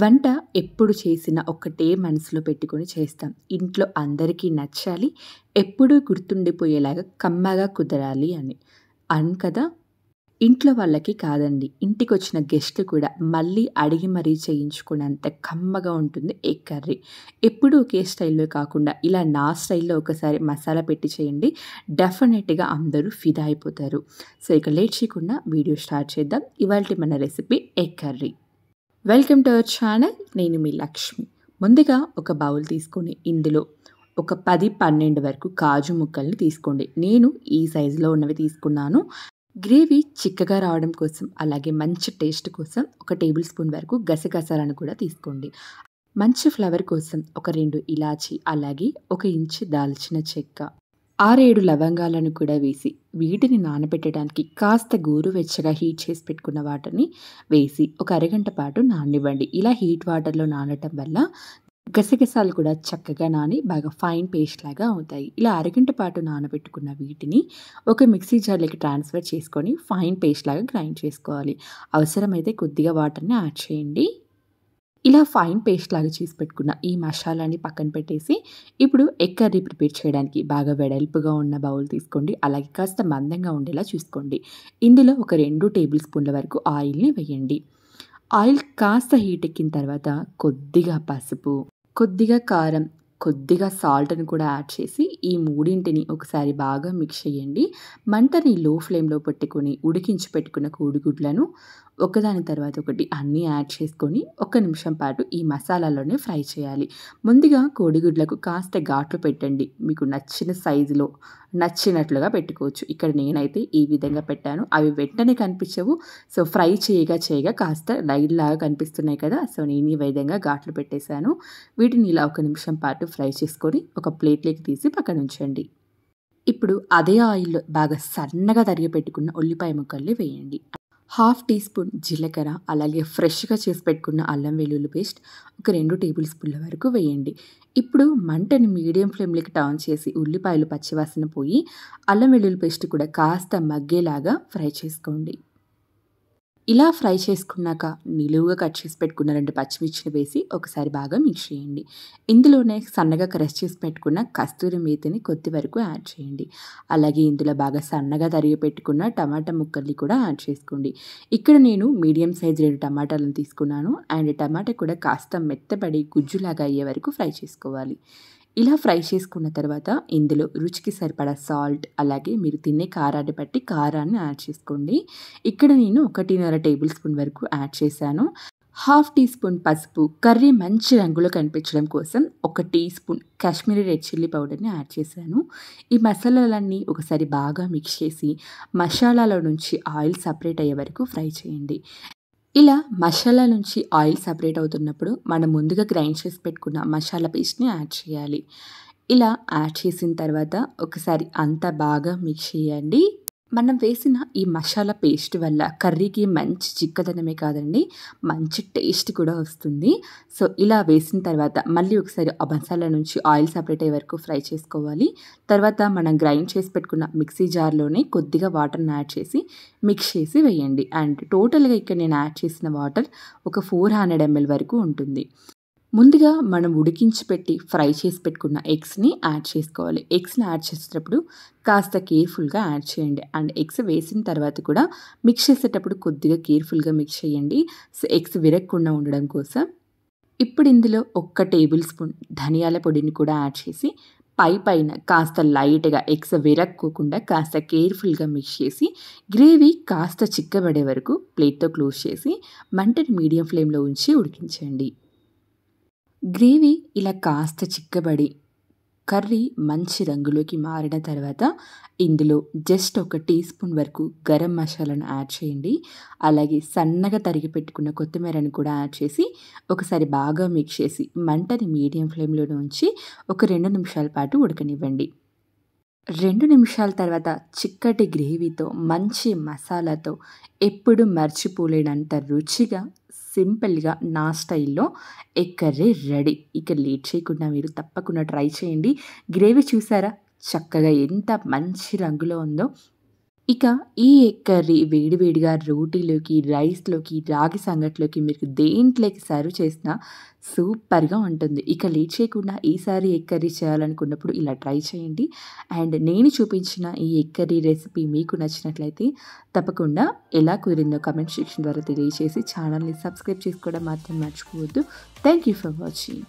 వంట ఎప్పుడు చేసిన ఒక్కటే మనసులో పెట్టుకొని చేస్తాం ఇంట్లో అందరికీ నచ్చాలి ఎప్పుడూ గుర్తుండిపోయేలాగా కమ్మగా కుదరాలి అని అను కదా ఇంట్లో వాళ్ళకి కాదండి ఇంటికి వచ్చిన గెస్ట్లు కూడా మళ్ళీ అడిగి మరీ చేయించుకున్నంత కమ్మగా ఉంటుంది ఏ కర్రీ ఎప్పుడూ ఒకే స్టైల్లో కాకుండా ఇలా నా స్టైల్లో ఒకసారి మసాలా పెట్టి చేయండి డెఫినెట్గా అందరూ ఫిదా అయిపోతారు సో ఇక లేట్ చేయకుండా వీడియో స్టార్ట్ చేద్దాం ఇవాళ మన recipe egg curry welcome to our channel నేను మీ లక్ష్మి ముందుగా ఒక బౌల్ తీసుకొని ఇందులో ఒక పది పన్నెండు వరకు కాజు ముక్కల్ని తీసుకోండి నేను ఈ సైజులో ఉన్నవి తీసుకున్నాను గ్రేవీ చిక్కగా రావడం కోసం అలాగే మంచి టేస్ట్ కోసం ఒక టేబుల్ స్పూన్ వరకు గసగసాలను కూడా తీసుకోండి మంచి ఫ్లవర్ కోసం ఒక రెండు ఇలాచి అలాగే ఒక ఇంచు దాల్చిన చెక్క ఆరేడు లవంగాలను కూడా వేసి వీటిని నానబెట్టడానికి కాస్త గోరువెచ్చగా హీట్ చేసి పెట్టుకున్న వాటర్ని వేసి ఒక అరగంట పాటు నానివ్వండి ఇలా హీట్ వాటర్లో నానటం వల్ల గసగసాలు కూడా చక్కగా నాని బాగా ఫైన్ పేస్ట్ లాగా అవుతాయి ఇలా అరగంట పాటు నానబెట్టుకున్న వీటిని ఒక మిక్సీ జార్లోకి ట్రాన్స్ఫర్ చేసుకొని ఫైన్ పేస్ట్ లాగా గ్రైండ్ చేసుకోవాలి అవసరమైతే కొద్దిగా వాటర్ని యాడ్ చేయండి ఇలా ఫైన్ పేస్ట్ లాగా చేసి పెట్టుకున్న ఈ మసాలాని పక్కన పెట్టేసి ఇప్పుడు ఎగ్ కర్రీ ప్రిపేర్ చేయడానికి బాగా వెడల్పుగా ఉన్న బౌల్ తీసుకోండి అలాగే కాస్త మందంగా ఉండేలా చూసుకోండి ఇందులో ఒక రెండు టేబుల్ స్పూన్ల వరకు ఆయిల్ని వేయండి ఆయిల్ కాస్త హీట్ ఎక్కిన తర్వాత కొద్దిగా పసుపు కొద్దిగా కారం కొద్దిగా సాల్ట్ని కూడా యాడ్ చేసి ఈ మూడింటిని ఒకసారి బాగా మిక్స్ చేయండి మంటని లో ఫ్లేమ్లో పెట్టుకొని ఉడికించి పెట్టుకున్న కోడిగుడ్లను ఒకదాని తర్వాత ఒకటి అన్నీ యాడ్ చేసుకొని ఒక నిమిషం పాటు ఈ మసాలాలోనే ఫ్రై చేయాలి ముందుగా కోడిగుడ్లకు కాస్త ఘాట్లు పెట్టండి మీకు నచ్చిన సైజులో నచ్చినట్లుగా పెట్టుకోవచ్చు ఇక్కడ నేనైతే ఈ విధంగా పెట్టాను అవి వెంటనే కనిపించవు సో ఫ్రై చేయగా చేయగా కాస్త లైట్ లాగా కనిపిస్తున్నాయి కదా సో నేను ఈ విధంగా ఘాట్లు పెట్టేశాను వీటిని ఇలా ఒక నిమిషం పాటు ఫ్రై చేసుకొని ఒక ప్లేట్లోకి తీసి పక్కన ఉంచండి ఇప్పుడు అదే ఆయిల్లో బాగా సన్నగా తరిగి పెట్టుకున్న ఉల్లిపాయ ముక్కల్ని వేయండి హాఫ్ టీ స్పూన్ జీలకర్ర అలాగే ఫ్రెష్గా చేసి పెట్టుకున్న అల్లం వెల్లుల్లి పేస్ట్ ఒక రెండు టేబుల్ స్పూన్ల వరకు వేయండి ఇప్పుడు మంటని మీడియం ఫ్లేమ్లోకి టర్న్ చేసి ఉల్లిపాయలు పచ్చివాసన పోయి అల్లం వెల్లుల్లి పేస్ట్ కూడా కాస్త మగ్గేలాగా ఫ్రై చేసుకోండి ఇలా ఫ్రై చేసుకున్నాక నిలువుగా కట్ చేసి పెట్టుకున్న రెండు పచ్చిమిర్చిని వేసి ఒకసారి బాగా మిక్స్ చేయండి ఇందులోనే సన్నగా క్రష్ చేసి పెట్టుకున్న కస్తూరి మేతిని కొద్ది వరకు యాడ్ చేయండి అలాగే ఇందులో బాగా సన్నగా తరిగి పెట్టుకున్న టమాటా ముక్కల్ని కూడా యాడ్ చేసుకోండి ఇక్కడ నేను మీడియం సైజ్ రెండు టమాటాలను తీసుకున్నాను అండ్ టమాటా కూడా కాస్త మెత్తబడి గుజ్జులాగా అయ్యే వరకు ఫ్రై చేసుకోవాలి ఇలా ఫ్రై చేసుకున్న తర్వాత ఇందులో రుచికి సరిపడా సాల్ట్ అలాగే మీరు తినే కారాన్ని బట్టి కారాన్ని యాడ్ చేసుకోండి ఇక్కడ నేను ఒకటిన్నర టేబుల్ స్పూన్ వరకు యాడ్ చేశాను హాఫ్ టీ స్పూన్ పసుపు కర్రీ మంచి రంగులో కనిపించడం కోసం ఒక teaspoon Kashmiri red chilli పౌడర్ని యాడ్ చేశాను ఈ మసాలాలన్నీ ఒకసారి బాగా మిక్స్ చేసి మసాలాలో నుంచి ఆయిల్ సపరేట్ అయ్యే వరకు ఫ్రై చేయండి ఇలా మసాలా నుంచి ఆయిల్ సపరేట్ అవుతున్నప్పుడు మనం ముందుగా గ్రైండ్ చేసి పెట్టుకున్న మసాలా పేస్ట్ని యాడ్ చేయాలి ఇలా యాడ్ చేసిన తర్వాత ఒకసారి అంతా బాగా మిక్స్ చేయండి మనం వేసిన ఈ మసాలా పేస్ట్ వల్ల కర్రీకి మంచి చిక్కదనమే కాదండి మంచి టేస్ట్ కూడా వస్తుంది సో ఇలా వేసిన తర్వాత మళ్ళీ ఒకసారి ఆ మసాలా నుంచి ఆయిల్ సపరేట్ అయ్యే వరకు ఫ్రై చేసుకోవాలి తర్వాత మనం గ్రైండ్ చేసి పెట్టుకున్న మిక్సీ జార్లోనే కొద్దిగా వాటర్ని యాడ్ చేసి మిక్స్ చేసి వేయండి అండ్ టోటల్గా ఇక్కడ నేను యాడ్ చేసిన వాటర్ ఒక ఫోర్ హండ్రెడ్ ఎంఎల్ వరకు ఉంటుంది ముందుగా మనం ఉడికించి పెట్టి ఫ్రై చేసి పెట్టుకున్న ఎగ్స్ని యాడ్ చేసుకోవాలి ఎగ్స్ని యాడ్ చేసేటప్పుడు కాస్త కేర్ఫుల్గా యాడ్ చేయండి అండ్ ఎగ్స్ వేసిన తర్వాత కూడా మిక్స్ చేసేటప్పుడు కొద్దిగా కేర్ఫుల్గా మిక్స్ చేయండి సో ఎగ్స్ విరగకుండా ఉండడం కోసం ఇప్పుడు ఇందులో ఒక్క టేబుల్ స్పూన్ ధనియాల పొడిని కూడా యాడ్ చేసి పై పైన కాస్త లైట్గా ఎగ్స్ విరక్కోకుండా కాస్త కేర్ఫుల్గా మిక్స్ చేసి గ్రేవీ కాస్త చిక్కబడే వరకు ప్లేట్తో క్లోజ్ చేసి మంటని మీడియం ఫ్లేమ్లో ఉంచి ఉడికించండి గ్రేవీ ఇలా కాస్త చిక్కబడి కర్రీ మంచి రంగులోకి మారిన తర్వాత ఇందులో జస్ట్ ఒక టీ స్పూన్ వరకు గరం మసాలాను యాడ్ చేయండి అలాగే సన్నగా తరిగి పెట్టుకున్న కొత్తిమీరను కూడా యాడ్ చేసి ఒకసారి బాగా మిక్స్ చేసి మంటని మీడియం ఫ్లేమ్లో ఉంచి ఒక రెండు నిమిషాల పాటు ఉడకనివ్వండి రెండు నిమిషాల తర్వాత చిక్కటి గ్రేవీతో మంచి మసాలాతో ఎప్పుడు మర్చిపోలేనంత రుచిగా సింపుల్గా నా స్టైల్లో ఎక్కరే రెడీ ఇక లేట్ చేయకుండా మీరు తప్పకుండా ట్రై చేయండి గ్రేవీ చూసారా చక్కగా ఎంత మంచి రంగులో ఉందో ఇక ఈ కర్రీ వేడివేడిగా రోటీలోకి రైస్లోకి రాగి సంగట్లోకి మీరు దేంట్లోకి సర్వ్ చేసినా సూపర్గా ఉంటుంది ఇక లేట్ చేయకుండా ఈసారి ఎగ్ కర్రీ చేయాలనుకున్నప్పుడు ఇలా ట్రై చేయండి అండ్ నేను చూపించిన ఈ ఎగ్ కర్రీ రెసిపీ మీకు నచ్చినట్లయితే తప్పకుండా ఎలా కుదిరిందో కమెంట్ సెక్షన్ ద్వారా తెలియజేసి ఛానల్ని సబ్స్క్రైబ్ చేసుకోవడం మాత్రం మర్చిపోవద్దు థ్యాంక్ యూ ఫర్ వాచింగ్